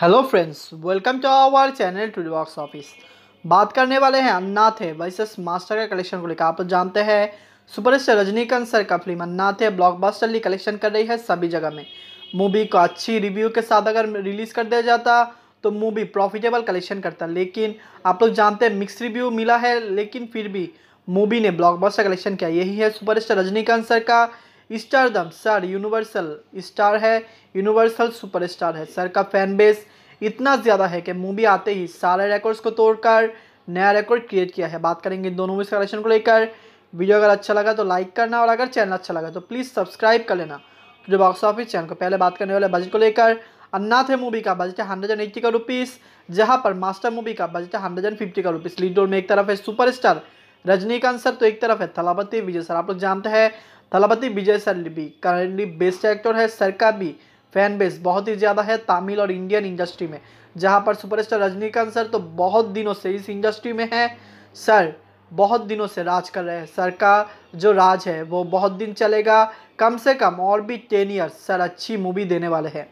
hello friends welcome to our channel to box office बात करने वाले हैं है वर्सेस मास्टर के कलेक्शन को लेकर आप जानते हैं सुपरस्टार रजनीकांत सर का फिल्म अन्नाथे ब्लॉकबस्टरली कलेक्शन कर रही है सभी जगह में मूवी को अच्छी रिव्यू के साथ अगर रिलीज़ कर दिया जाता तो मूवी प्रॉफिटेबल कलेक्शन करता लेकिन आप लोग जानते हैं मिक्स रिव्यू मिला है लेकिन फिर भी मूवी ने ब्लॉकबस्टर कलेक्शन किया यही है सुपरस्टार रजनीकांत सर का स्टारदम सर यूनिवर्सल स्टार है यूनिवर्सल सुपरस्टार है सर का फैन बेस इतना ज़्यादा है कि मूवी आते ही सारे रिकॉर्ड्स को तोड़कर नया रिकॉर्ड क्रिएट किया है बात करेंगे इन दोनों मूवीज़ कलेक्शन को लेकर वीडियो अगर अच्छा लगा तो लाइक करना और अगर चैनल अच्छा लगा तो प्लीज़ सब्सक्राइब कर लेना तो जो बॉक्स ऑफिस चैनल को पहले बात करने वाले बजट को लेकर अन्नाथ है मूवी का बजट है हंड्रेड एंड एट्टी का रुपीज़ जहाँ पर मास्टर मूवी का बजट है हंड्रेड एंड फिफ्टी का रुपीज़ लीड रोल में एक तरफ है सुपरस्टार रजनीकांत सर तो एक तरफ है थलापति विजय सर आप लोग जानते हैं थलापति विजय सर भी करेंटली बेस्ट एक्टर है सर का भी फैन बेस बहुत ही ज़्यादा है तमिल और इंडियन इंडस्ट्री में जहाँ पर सुपरस्टार रजनीकांत सर तो बहुत दिनों से इस इंडस्ट्री में है सर बहुत दिनों से राज कर रहे हैं सर का जो राज है वो बहुत दिन चलेगा कम से कम और भी टेन ईयर्स सर अच्छी मूवी देने वाले हैं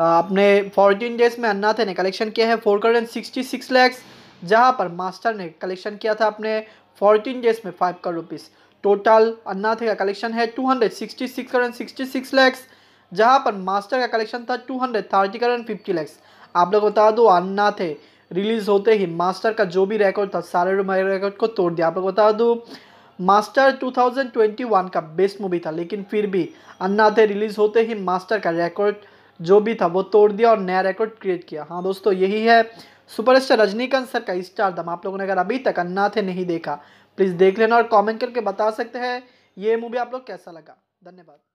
अपने फोर्टीन डेज में अन्नाथे ने कलेक्शन किया है four crore and sixty six lakhs जहाँ पर मास्टर ने कलेक्शन किया था अपने फोर्टीन डेज में five crore rupees total Annaatthe का कलेक्शन है two hundred sixty six crore sixty six lakhs जहाँ पर मास्टर का कलेक्शन था two hundred thirty crore fifty lakhs आप लोग बता दो अन्नाथ रिलीज़ होते ही मास्टर का जो भी रिकॉर्ड था सारे रिकॉर्ड को तोड़ दिया आप लोग बता दो मास्टर 2021 का बेस्ट मूवी था लेकिन फिर भी अन्नाथे रिलीज़ होते ही मास्टर का रिकॉर्ड जो भी था वो तोड़ दिया और नया रिकॉर्ड क्रिएट किया हाँ दोस्तों यही है सुपरस्टार रजनीकांत सर का स्टार दम आप लोगों ने अगर अभी तक अन्ना थे नहीं देखा प्लीज़ देख लेना और कमेंट करके बता सकते हैं ये मूवी आप लोग कैसा लगा धन्यवाद